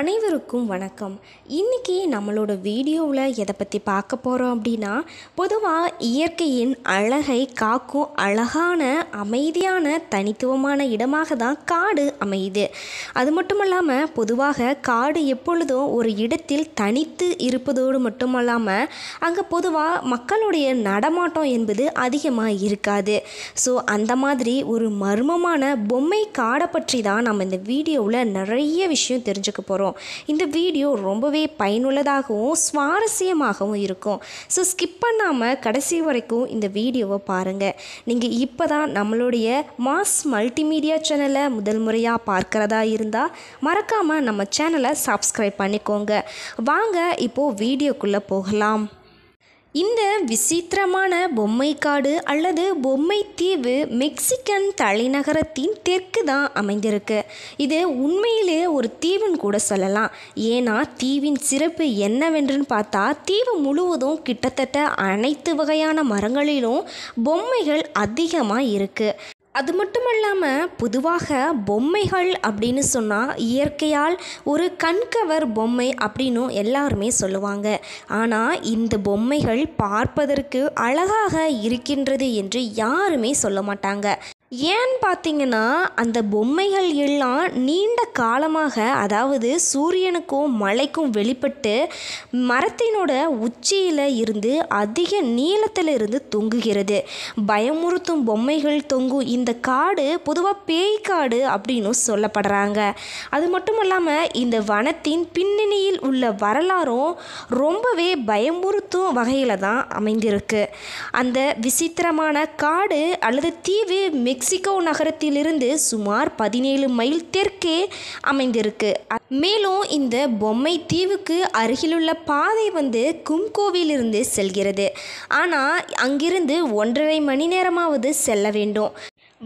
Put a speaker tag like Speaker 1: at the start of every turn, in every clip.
Speaker 1: அனைவருக்கும் வணக்கம் இன்றைக்கி நம்மளோட வீடியோவில் எதை பற்றி பார்க்க போகிறோம் அப்படின்னா பொதுவாக இயற்கையின் அழகை காக்கும் அழகான அமைதியான தனித்துவமான இடமாக தான் காடு அமையுது அது மட்டும் இல்லாமல் பொதுவாக காடு எப்பொழுதும் ஒரு இடத்தில் தனித்து இருப்பதோடு மட்டும் இல்லாமல் அங்கே பொதுவாக மக்களுடைய நடமாட்டம் என்பது அதிகமாக இருக்காது ஸோ அந்த மாதிரி ஒரு மர்மமான பொம்மை காடை பற்றி தான் நம்ம இந்த வீடியோவில் நிறைய விஷயம் தெரிஞ்சுக்க போகிறோம் இருக்கும் இந்த வீடியோ ரொம்பவே பயனுள்ளதாகவும் சுவாரஸ்யமாகவும் இருக்கும் ஸோ ஸ்கிப் பண்ணாமல் கடைசி வரைக்கும் இந்த வீடியோவை பாருங்கள் நீங்கள் இப்போ தான் நம்மளுடைய மாஸ் மல்டிமீடியா சேனலை முதல் முறையாக பார்க்குறதா இருந்தால் மறக்காமல் நம்ம சேனலை சப்ஸ்கிரைப் பண்ணிக்கோங்க வாங்க இப்போது வீடியோக்குள்ளே போகலாம் இந்த விசித்திரமான பொம்மை காடு அல்லது பொம்மை தீவு மெக்சிகன் தலைநகரத்தின் தெற்கு தான் அமைந்திருக்கு இது உண்மையிலே ஒரு தீவுன்னு கூட சொல்லலாம் ஏன்னா தீவின் சிறப்பு என்னவென்றுன்னு பார்த்தா தீவு முழுவதும் கிட்டத்தட்ட அனைத்து வகையான மரங்களிலும் பொம்மைகள் அதிகமாக இருக்குது அது மட்டும் இல்லாமல் பொதுவாக பொம்மைகள் அப்படின்னு சொன்னால் இயற்கையால் ஒரு கண்கவர் பொம்மை அப்படின்னும் எல்லாருமே சொல்லுவாங்க ஆனால் இந்த பொம்மைகள் பார்ப்பதற்கு அழகாக இருக்கின்றது என்று யாருமே சொல்ல மாட்டாங்க ஏன்னு பார்த்தீங்கன்னா அந்த பொம்மைகள் எல்லாம் நீண்ட காலமாக அதாவது சூரியனுக்கும் மலைக்கும் வெளிப்பட்டு மரத்தினோட உச்சியில் இருந்து அதிக நீளத்தில் இருந்து தொங்குகிறது பயமுறுத்தும் பொம்மைகள் தொங்கும் இந்த காடு பொதுவாக பேய் காடு அப்படின்னு சொல்லப்படுறாங்க அது மட்டும் இல்லாமல் இந்த வனத்தின் பின்னணியில் உள்ள வரலாறும் ரொம்பவே பயமுறுத்தும் வகையில் தான் அமைந்திருக்கு அந்த விசித்திரமான காடு அல்லது தீவு மிக மெக்சிகோ நகரத்திலிருந்து சுமார் பதினேழு மைல் தெற்கே அமைந்திருக்கு மேலும் இந்த பொம்மை தீவுக்கு அருகிலுள்ள பாதை வந்து கும்கோவிலிருந்து செல்கிறது ஆனால் அங்கிருந்து ஒன்றரை மணி நேரமாவது செல்ல வேண்டும்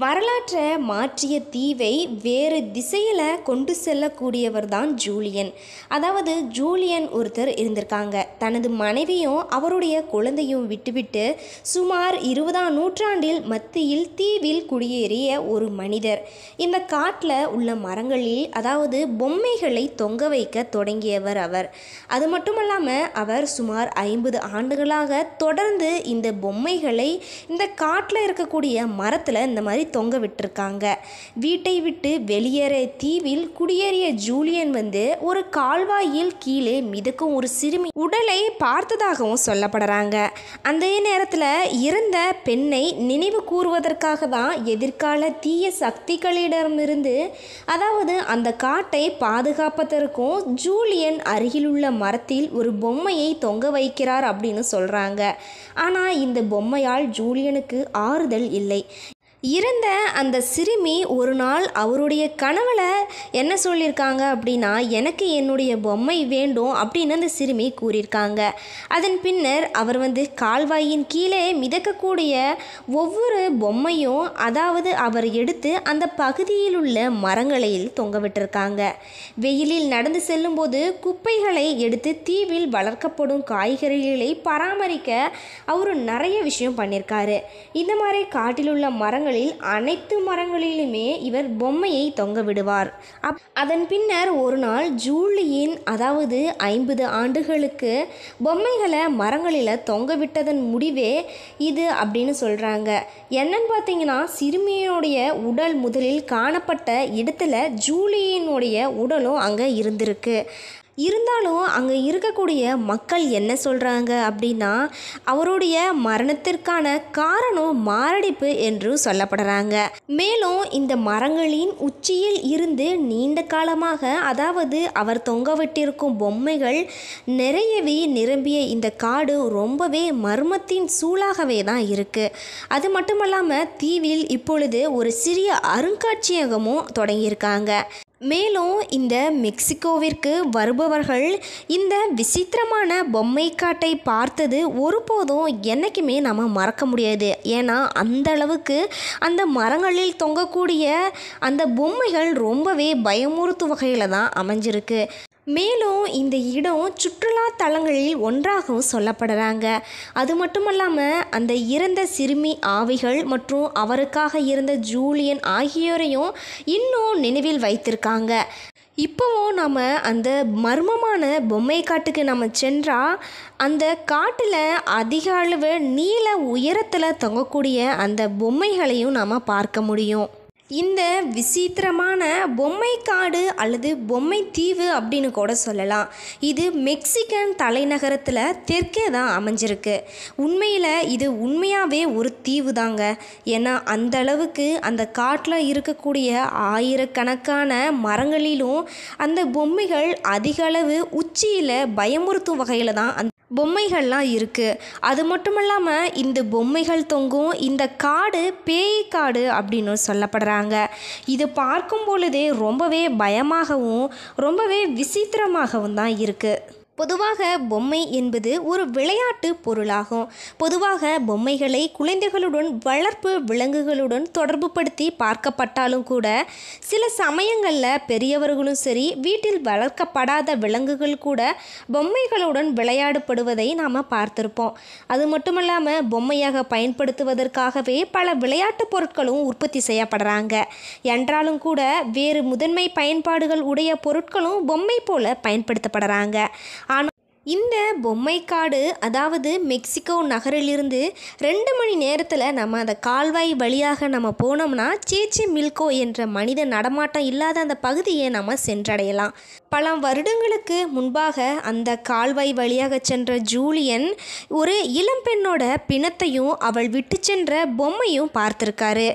Speaker 1: வரலாற்றை மாற்றிய தீவை வேறு திசையில் கொண்டு செல்லக்கூடியவர் தான் ஜூலியன் அதாவது ஜூலியன் ஒருத்தர் இருந்திருக்காங்க தனது மனைவியும் அவருடைய குழந்தையும் விட்டுவிட்டு சுமார் இருபதாம் நூற்றாண்டில் மத்தியில் தீவில் குடியேறிய ஒரு மனிதர் இந்த காட்டில் உள்ள மரங்களில் அதாவது பொம்மைகளை தொங்க வைக்க தொடங்கியவர் அவர் அது மட்டுமல்லாமல் அவர் சுமார் ஐம்பது ஆண்டுகளாக தொடர்ந்து இந்த பொம்மைகளை இந்த காட்டில் இருக்கக்கூடிய மரத்தில் இந்த மாதிரி மாதிரி தொங்க விட்டுருக்காங்க வீட்டை விட்டு வெளியேற தீவில் குடியேறிய ஜூலியன் வந்து ஒரு கால்வாயில் கீழே மிதக்கும் ஒரு சிறுமி உடலை பார்த்ததாகவும் சொல்லப்படுறாங்க அந்த நேரத்தில் இறந்த பெண்ணை நினைவு கூறுவதற்காக தான் எதிர்கால தீய சக்திகளிடமிருந்து அதாவது அந்த காட்டை பாதுகாப்பதற்கும் ஜூலியன் அருகிலுள்ள மரத்தில் ஒரு பொம்மையை தொங்க வைக்கிறார் அப்படின்னு சொல்கிறாங்க ஆனால் இந்த பொம்மையால் ஜூலியனுக்கு ஆறுதல் இல்லை இருந்த அந்த சிறுமி ஒரு நாள் அவருடைய கனவுல என்ன சொல்லியிருக்காங்க அப்படின்னா எனக்கு என்னுடைய பொம்மை வேண்டும் அப்படின்னு அந்த சிறுமி கூறியிருக்காங்க அதன் பின்னர் அவர் வந்து கால்வாயின் கீழே மிதக்கக்கூடிய ஒவ்வொரு பொம்மையும் அதாவது அவர் எடுத்து அந்த பகுதியில் உள்ள மரங்களையில் தொங்க விட்டிருக்காங்க வெயிலில் நடந்து செல்லும்போது குப்பைகளை எடுத்து தீவில் வளர்க்கப்படும் காய்கறிகளை பராமரிக்க அவர் நிறைய விஷயம் பண்ணியிருக்காரு இந்த மாதிரி காட்டிலுள்ள மரங்கள் மரங்களில் அனைத்து மரங்களிலுமே இவர் பொம்மையை தொங்க விடுவார் அப் அதன் பின்னர் ஒரு நாள் ஜூலியின் அதாவது ஐம்பது ஆண்டுகளுக்கு பொம்மைகளை மரங்களில் தொங்க விட்டதன் முடிவே இது அப்படின்னு சொல்கிறாங்க என்னன்னு பார்த்தீங்கன்னா சிறுமியினுடைய உடல் முதலில் காணப்பட்ட இடத்துல ஜூலியினுடைய உடலும் அங்கே இருந்திருக்கு இருந்தாலும் அங்கே இருக்கக்கூடிய மக்கள் என்ன சொல்கிறாங்க அப்படின்னா அவருடைய மரணத்திற்கான காரணம் மாரடைப்பு என்று சொல்லப்படுறாங்க மேலும் இந்த மரங்களின் உச்சியில் இருந்து நீண்ட காலமாக அதாவது அவர் தொங்கவிட்டிருக்கும் பொம்மைகள் நிறையவே நிரம்பிய இந்த காடு ரொம்பவே மர்மத்தின் சூழாகவே தான் இருக்குது அது மட்டுமல்லாமல் தீவில் இப்பொழுது ஒரு சிறிய அருங்காட்சியகமும் தொடங்கியிருக்காங்க மேலும் இந்த மெக்சிகோவிற்கு வருபவர்கள் இந்த விசித்திரமான பொம்மை காட்டை பார்த்தது ஒருபோதும் என்றைக்குமே நம்ம மறக்க முடியாது ஏன்னா அந்த அளவுக்கு அந்த மரங்களில் தொங்கக்கூடிய அந்த பொம்மைகள் ரொம்பவே பயமுறுத்தும் வகையில் தான் அமைஞ்சிருக்கு மேலும் இந்த இடம் சுற்றுலா தலங்களில் ஒன்றாகவும் சொல்லப்படுறாங்க அது மட்டும் இல்லாமல் அந்த இறந்த சிறுமி ஆவிகள் மற்றும் அவருக்காக இருந்த ஜூலியன் ஆகியோரையும் இன்னும் நினைவில் வைத்திருக்காங்க இப்போவும் நாம் அந்த மர்மமான பொம்மை காட்டுக்கு நம்ம சென்றால் அந்த காட்டில் அதிக அளவு நீள உயரத்தில் தொங்கக்கூடிய அந்த பொம்மைகளையும் நாம் பார்க்க முடியும் இந்த விசித்திரமான பொம்மை காடு அல்லது பொம்மை தீவு அப்படின்னு கூட சொல்லலாம் இது மெக்சிகன் தலைநகரத்தில் தெற்கே தான் அமைஞ்சிருக்கு உண்மையில் இது உண்மையாகவே ஒரு தீவு தாங்க ஏன்னா அந்த அளவுக்கு அந்த காட்டில் இருக்கக்கூடிய ஆயிரக்கணக்கான மரங்களிலும் அந்த பொம்மைகள் அதிக அளவு உச்சியில் பயமுறுத்தும் வகையில் தான் அந்த பொம்மைகள்லாம் இருக்குது அது மட்டும் இல்லாமல் இந்த பொம்மைகள் தொங்கும் இந்த காடு பேய் காடு அப்படின்னு சொல்லப்படுறாங்க இது பார்க்கும் பொழுதே ரொம்பவே பயமாகவும் ரொம்பவே விசித்திரமாகவும் தான் இருக்குது பொதுவாக பொம்மை என்பது ஒரு விளையாட்டு பொருளாகும் பொதுவாக பொம்மைகளை குழந்தைகளுடன் வளர்ப்பு விலங்குகளுடன் தொடர்புபடுத்தி பார்க்கப்பட்டாலும் கூட சில சமயங்களில் பெரியவர்களும் சரி வீட்டில் வளர்க்கப்படாத விலங்குகள் கூட பொம்மைகளுடன் விளையாடப்படுவதை நாம் பார்த்திருப்போம் அது மட்டுமல்லாமல் பொம்மையாக பயன்படுத்துவதற்காகவே பல விளையாட்டுப் பொருட்களும் உற்பத்தி செய்யப்படுறாங்க என்றாலும் கூட வேறு முதன்மை பயன்பாடுகள் உடைய பொருட்களும் பொம்மை போல பயன்படுத்தப்படுறாங்க இந்த பொம்மை காடு அதாவது மெக்சிகோ நகரிலிருந்து ரெண்டு மணி நேரத்தில் நம்ம அந்த கால்வாய் வழியாக நம்ம போனோம்னா சேச்சி மில்கோ என்ற மனித நடமாட்டம் இல்லாத அந்த பகுதியை நம்ம சென்றடையலாம் பல வருடங்களுக்கு முன்பாக அந்த கால்வாய் வழியாக சென்ற ஜூலியன் ஒரு இளம்பெண்ணோட பிணத்தையும் அவள் விட்டு சென்ற பொம்மையும் பார்த்துருக்காரு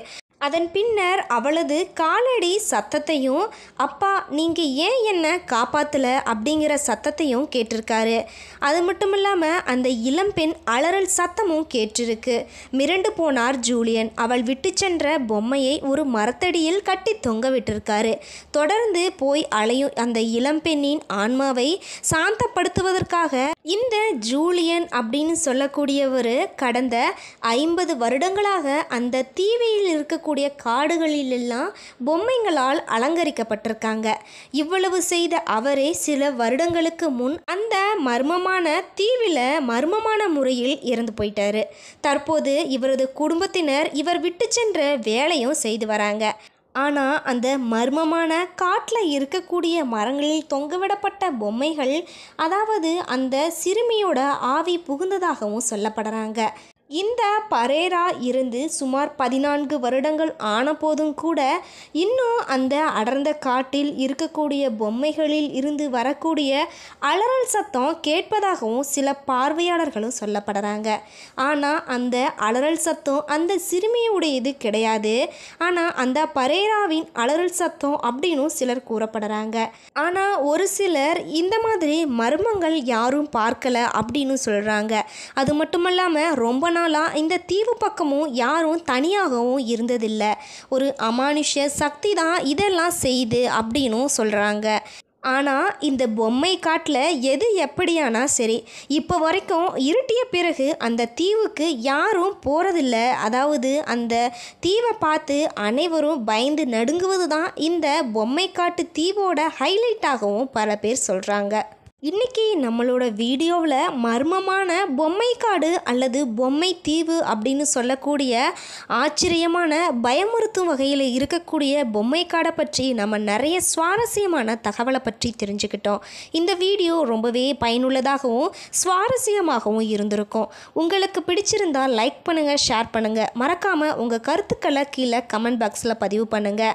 Speaker 1: அதன் பின்னர் அவளது காலடி சத்தத்தையும் அப்பா நீங்கள் ஏன் என்னை காப்பாற்றல அப்படிங்கிற சத்தத்தையும் கேட்டிருக்காரு அது மட்டும் இல்லாமல் அந்த இளம்பெண் அலறல் சத்தமும் கேட்டிருக்கு மிரண்டு போனார் ஜூலியன் அவள் விட்டு சென்ற பொம்மையை ஒரு மரத்தடியில் கட்டி தொங்க விட்டிருக்காரு தொடர்ந்து போய் அலையும் அந்த இளம்பெண்ணின் ஆன்மாவை சாந்தப்படுத்துவதற்காக இந்த ஜூலியன் அப்படின்னு சொல்லக்கூடியவர் கடந்த ஐம்பது வருடங்களாக அந்த தீவையில் இருக்கக்கூடிய இருக்கக்கூடிய காடுகளிலெல்லாம் பொம்மைங்களால் அலங்கரிக்கப்பட்டிருக்காங்க இவ்வளவு செய்த அவரே சில வருடங்களுக்கு முன் அந்த மர்மமான தீவில் மர்மமான முறையில் இறந்து போயிட்டாரு தற்போது இவரது குடும்பத்தினர் இவர் விட்டு சென்ற வேலையும் செய்து வராங்க ஆனால் அந்த மர்மமான காட்டில் இருக்கக்கூடிய மரங்களில் தொங்கவிடப்பட்ட பொம்மைகள் அதாவது அந்த சிறுமியோட ஆவி புகுந்ததாகவும் சொல்லப்படுறாங்க இந்த பரேரா இருந்து சுமார் பதினான்கு வருடங்கள் ஆனபோதும் கூட இன்னும் அந்த அடர்ந்த காட்டில் இருக்கக்கூடிய பொம்மைகளில் இருந்து வரக்கூடிய அலறல் சத்தம் கேட்பதாகவும் சில பார்வையாளர்களும் சொல்லப்படுறாங்க ஆனால் அந்த அலறல் சத்தம் அந்த சிறுமியுடையது கிடையாது ஆனால் அந்த பரேராவின் அலறல் சத்தம் அப்படின்னு சிலர் கூறப்படுறாங்க ஆனால் ஒரு சிலர் இந்த மாதிரி மர்மங்கள் யாரும் பார்க்கல அப்படின்னு சொல்கிறாங்க அது மட்டும் இல்லாமல் ரொம்ப ஆனாலாம் இந்த தீவு பக்கமும் யாரும் தனியாகவும் இருந்ததில்லை ஒரு அமானுஷ சக்தி தான் இதெல்லாம் செய்து அப்படின்னும் சொல்கிறாங்க ஆனால் இந்த பொம்மை காட்டில் எது எப்படியானா சரி இப்போ வரைக்கும் இருட்டிய பிறகு அந்த தீவுக்கு யாரும் போகிறதில்ல அதாவது அந்த தீவை பார்த்து அனைவரும் பயந்து நடுங்குவது தான் இந்த பொம்மை காட்டு தீவோட ஹைலைட்டாகவும் பல பேர் சொல்கிறாங்க இன்னைக்கு நம்மளோட வீடியோவில் மர்மமான பொம்மை காடு அல்லது பொம்மை தீவு அப்படின்னு சொல்லக்கூடிய ஆச்சரியமான பயமுறுத்தும் வகையில் இருக்கக்கூடிய பொம்மை காடை பற்றி நம்ம நிறைய சுவாரஸ்யமான தகவலை பற்றி தெரிஞ்சுக்கிட்டோம் இந்த வீடியோ ரொம்பவே பயனுள்ளதாகவும் சுவாரஸ்யமாகவும் இருந்திருக்கும் உங்களுக்கு பிடிச்சிருந்தால் லைக் பண்ணுங்கள் ஷேர் பண்ணுங்கள் மறக்காமல் உங்கள் கருத்துக்களை கீழே கமெண்ட் பாக்ஸில் பதிவு பண்ணுங்கள்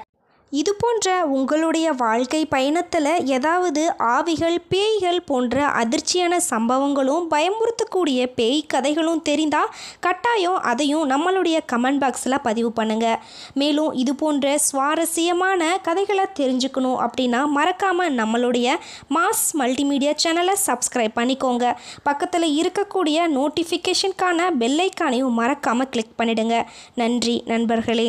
Speaker 1: இது போன்ற உங்களுடைய வாழ்க்கை பயணத்தில் ஏதாவது ஆவிகள் பேய்கள் போன்ற அதிர்ச்சியான சம்பவங்களும் பயமுறுத்தக்கூடிய பேய் கதைகளும் தெரிந்தால் கட்டாயம் அதையும் நம்மளுடைய கமெண்ட் பாக்ஸில் பதிவு பண்ணுங்கள் மேலும் இது போன்ற சுவாரஸ்யமான கதைகளை தெரிஞ்சுக்கணும் அப்படின்னா மறக்காமல் நம்மளுடைய மாஸ் மல்டிமீடியா சேனலை சப்ஸ்கிரைப் பண்ணிக்கோங்க பக்கத்தில் இருக்கக்கூடிய நோட்டிஃபிகேஷனுக்கான பெல்லைக்கானையும் மறக்காமல் கிளிக் பண்ணிடுங்க நன்றி நண்பர்களே